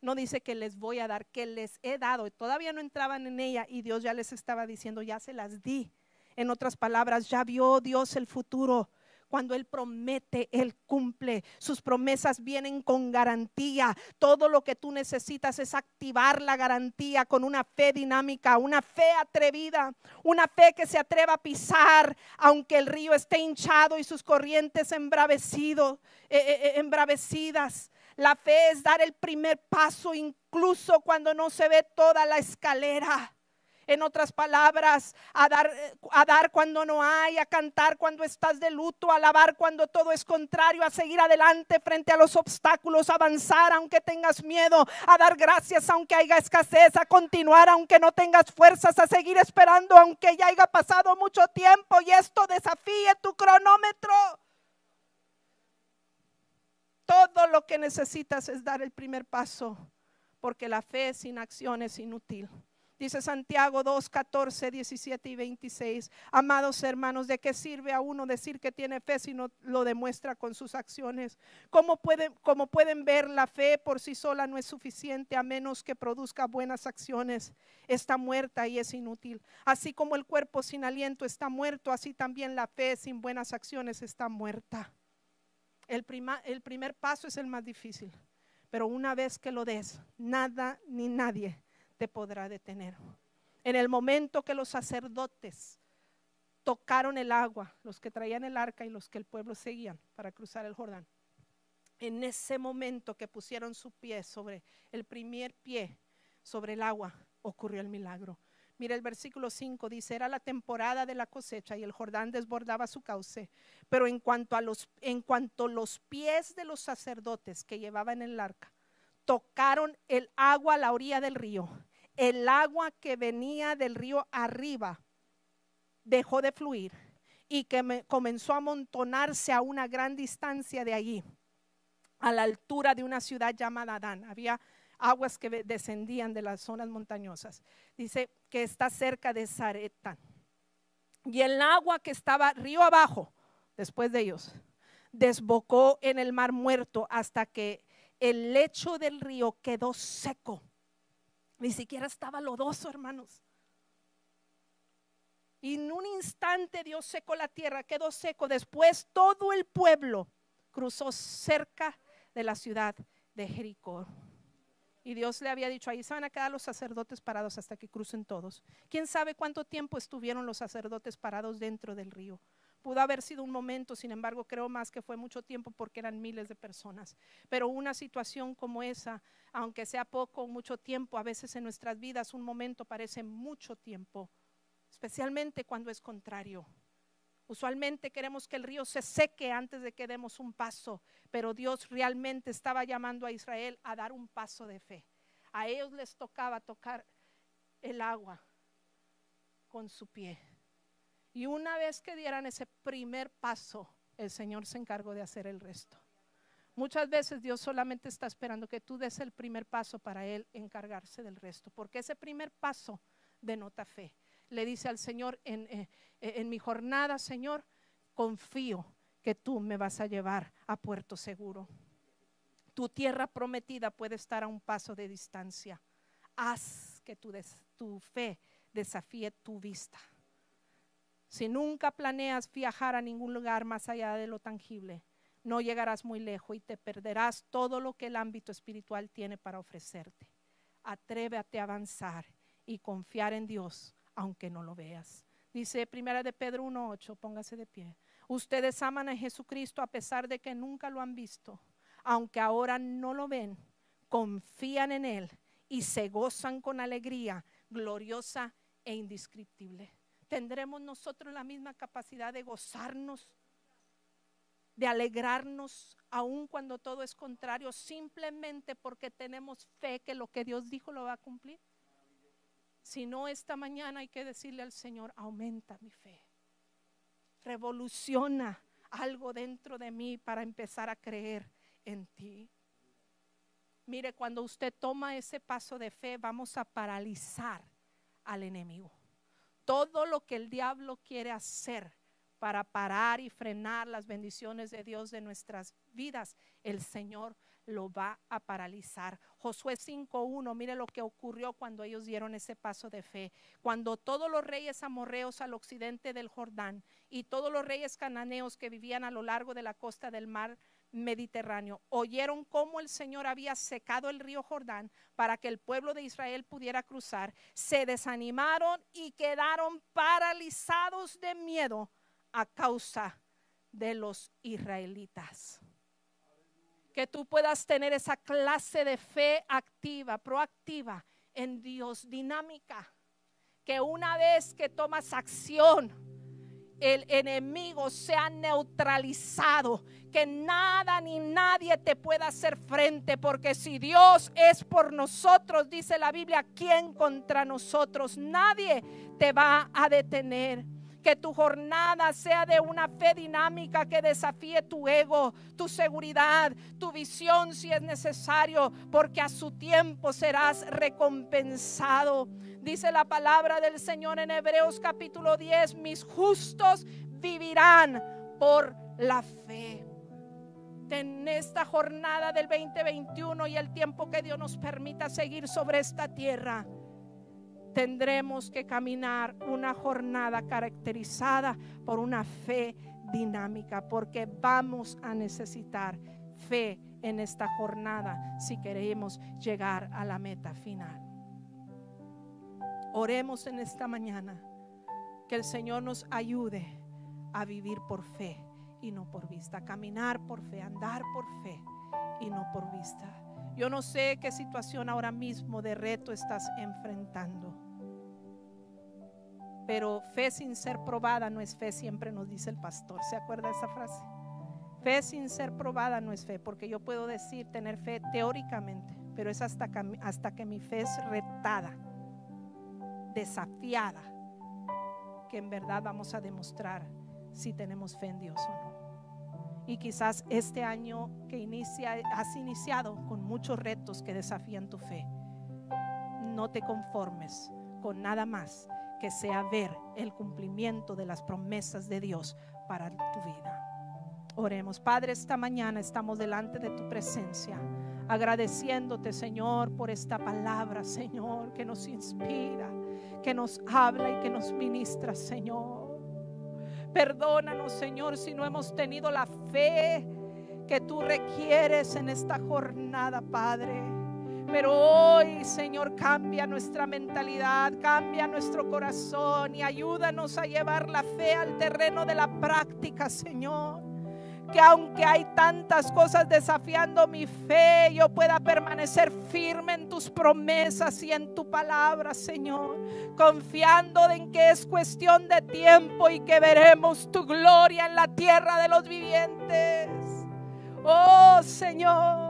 No dice que les voy a dar, que les he dado. Todavía no entraban en ella y Dios ya les estaba diciendo, ya se las di. En otras palabras, ya vio Dios el futuro. Cuando Él promete, Él cumple. Sus promesas vienen con garantía. Todo lo que tú necesitas es activar la garantía con una fe dinámica, una fe atrevida, una fe que se atreva a pisar, aunque el río esté hinchado y sus corrientes eh, eh, eh, embravecidas. La fe es dar el primer paso incluso cuando no se ve toda la escalera en otras palabras, a dar, cuando no hay, a cantar cuando estás de luto, a alabar cuando todo es contrario, a seguir adelante frente a los obstáculos, a avanzar aunque tengas miedo, a dar gracias aunque haya escasez, a continuar aunque no tengas fuerzas, a seguir esperando aunque ya haya pasado mucho tiempo y esto desafíe tu cronómetro. Todo lo que necesitas es dar el primer paso, porque la fe sin acción es inútil. Dice Santiago 2, 14, 17 y 26. Amados hermanos, ¿de qué sirve a uno decir que tiene fe si no lo demuestra con sus acciones? Como pueden, ver, la fe por sí sola no es suficiente a menos que produzca buenas acciones. Está muerta y es inútil. Así como el cuerpo sin aliento está muerto, así también la fe sin buenas acciones está muerta. el primer paso es el más difícil, pero una vez que lo des, nada ni nadie te podrá detener. En el momento que los sacerdotes tocaron el agua, los que traían el arca y los que el pueblo seguían para cruzar el Jordán, en ese momento que pusieron su pie sobre el primer pie sobre el agua, ocurrió el milagro. Mira el versículo 5, dice, era la temporada de la cosecha y el Jordán desbordaba su cauce, pero en cuanto a los en cuanto los pies de los sacerdotes que llevaban el arca tocaron el agua a la orilla del río, el agua que venía del río arriba dejó de fluir y que comenzó a amontonarse a una gran distancia de allí, a la altura de una ciudad llamada Adán. Había aguas que descendían de las zonas montañosas. Dice que está cerca de Zaretán. Y el agua que estaba río abajo, después de ellos, desbocó en el mar muerto hasta que el lecho del río quedó seco ni siquiera estaba lodoso, hermanos. Y en un instante Dios secó la tierra, quedó seco. Después todo el pueblo cruzó cerca de la ciudad de Jericó. Y Dios le había dicho, ahí se van a quedar los sacerdotes parados hasta que crucen todos. ¿Quién sabe cuánto tiempo estuvieron los sacerdotes parados dentro del río? Pudo haber sido un momento, sin embargo, creo más que fue mucho tiempo porque eran miles de personas. Pero una situación como esa, aunque sea poco o mucho tiempo, a veces en nuestras vidas un momento parece mucho tiempo, especialmente cuando es contrario. Usualmente queremos que el río se seque antes de que demos un paso, pero Dios realmente estaba llamando a Israel a dar un paso de fe. A ellos les tocaba tocar el agua con su pie. Y una vez que dieran ese primer paso, el Señor se encargó de hacer el resto. Muchas veces Dios solamente está esperando que tú des el primer paso para Él encargarse del resto, porque ese primer paso denota fe. Le dice al Señor, en, eh, eh, mi jornada, Señor, confío que tú me vas a llevar a puerto seguro. Tu tierra prometida puede estar a un paso de distancia. Haz que tu fe desafíe tu vista. Si nunca planeas viajar a ningún lugar más allá de lo tangible, no llegarás muy lejos y te perderás todo lo que el ámbito espiritual tiene para ofrecerte. Atrévete a avanzar y confiar en Dios, aunque no lo veas. Dice Primera de Pedro 1.8, póngase de pie. Ustedes aman a Jesucristo a pesar de que nunca lo han visto, aunque ahora no lo ven, confían en Él y se gozan con alegría gloriosa e indescriptible. ¿Tendremos nosotros la misma capacidad de gozarnos, de alegrarnos, aun cuando todo es contrario, simplemente porque tenemos fe que lo que Dios dijo lo va a cumplir? Si no, esta mañana hay que decirle al Señor, aumenta mi fe, revoluciona algo dentro de mí para empezar a creer en ti. Mire, cuando usted toma ese paso de fe, vamos a paralizar al enemigo todo lo que el diablo quiere hacer para parar y frenar las bendiciones de Dios de nuestras vidas, el Señor lo va a paralizar. Josué 5.1, mire lo que ocurrió cuando ellos dieron ese paso de fe. Cuando todos los reyes amorreos al occidente del Jordán y todos los reyes cananeos que vivían a lo largo de la costa del mar Mediterráneo. Oyeron cómo el Señor había secado el río Jordán para que el pueblo de Israel pudiera cruzar. Se desanimaron y quedaron paralizados de miedo a causa de los israelitas. Que tú puedas tener esa clase de fe activa, proactiva en Dios, dinámica. Que una vez que tomas acción, el enemigo se ha neutralizado, que nada ni nadie te pueda hacer frente, porque si Dios es por nosotros, dice la Biblia, ¿quién contra nosotros? Nadie te va a detener. Que tu jornada sea de una fe dinámica que desafíe tu ego, tu seguridad, tu visión si es necesario, porque a su tiempo serás recompensado. Dice la palabra del Señor en Hebreos capítulo 10, mis justos vivirán por la fe en esta jornada del 2021 y el tiempo que Dios nos permita seguir sobre esta tierra tendremos que caminar una jornada caracterizada por una fe dinámica, porque vamos a necesitar fe en esta jornada si queremos llegar a la meta final. Oremos en esta mañana que el Señor nos ayude a vivir por fe y no por vista, caminar por fe, andar por fe y no por vista. Yo no sé qué situación ahora mismo de reto estás enfrentando. Pero fe sin ser probada no es fe, siempre nos dice el pastor. ¿Se acuerda esa frase? Fe sin ser probada no es fe, porque yo puedo decir tener fe teóricamente, pero es hasta que, hasta que mi fe es retada, desafiada, que en verdad vamos a demostrar si tenemos fe en Dios o no. Y quizás este año que inicia, has iniciado con muchos retos que desafían tu fe. No te conformes con nada más que sea ver el cumplimiento de las promesas de Dios para tu vida. Oremos, Padre, esta mañana estamos delante de tu presencia, agradeciéndote, Señor, por esta palabra, Señor, que nos inspira, que nos habla y que nos ministra, Señor. Perdónanos, Señor, si no hemos tenido la fe que tú requieres en esta jornada, Padre. Pero hoy, Señor, cambia nuestra mentalidad, cambia nuestro corazón y ayúdanos a llevar la fe al terreno de la práctica, Señor. Que aunque hay tantas cosas desafiando mi fe, yo pueda permanecer firme en tus promesas y en tu palabra, Señor. Confiando en que es cuestión de tiempo y que veremos tu gloria en la tierra de los vivientes. Oh Señor.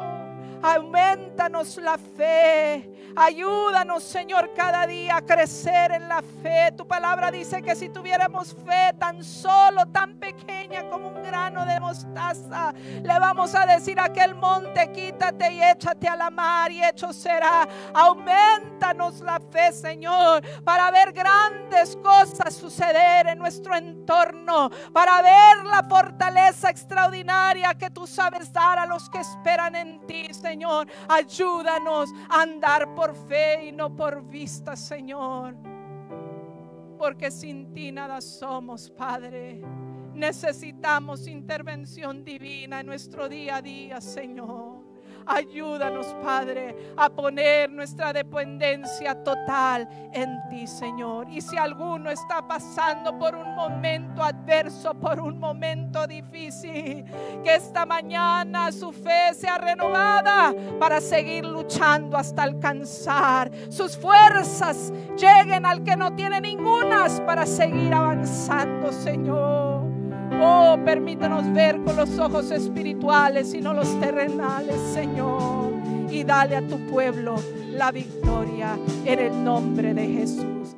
Aumentanos la fe. Ayúdanos, Señor, cada día a crecer en la fe. Tu palabra dice que si tuviéramos fe tan solo, tan pequeña como un grano de mostaza, le vamos a decir a aquel monte, quítate y échate a la mar y hecho será. Aumentanos la fe, Señor, para ver grandes cosas suceder en nuestro entorno, para ver la fortaleza extraordinaria que tú sabes dar a los que esperan en ti, Señor. Señor. Ayúdanos a andar por fe y no por vista, Señor. Porque sin ti nada somos, Padre. Necesitamos intervención divina en nuestro día a día, Señor. Ayúdanos, Padre, a poner nuestra dependencia total en ti, Señor. Y si alguno está pasando por un momento adverso, por un momento difícil, que esta mañana su fe sea renovada para seguir luchando hasta alcanzar. Sus fuerzas lleguen al que no tiene ningunas para seguir avanzando, Señor. Oh, permítanos ver con los ojos espirituales y no los terrenales, Señor. Y dale a tu pueblo la victoria en el nombre de Jesús.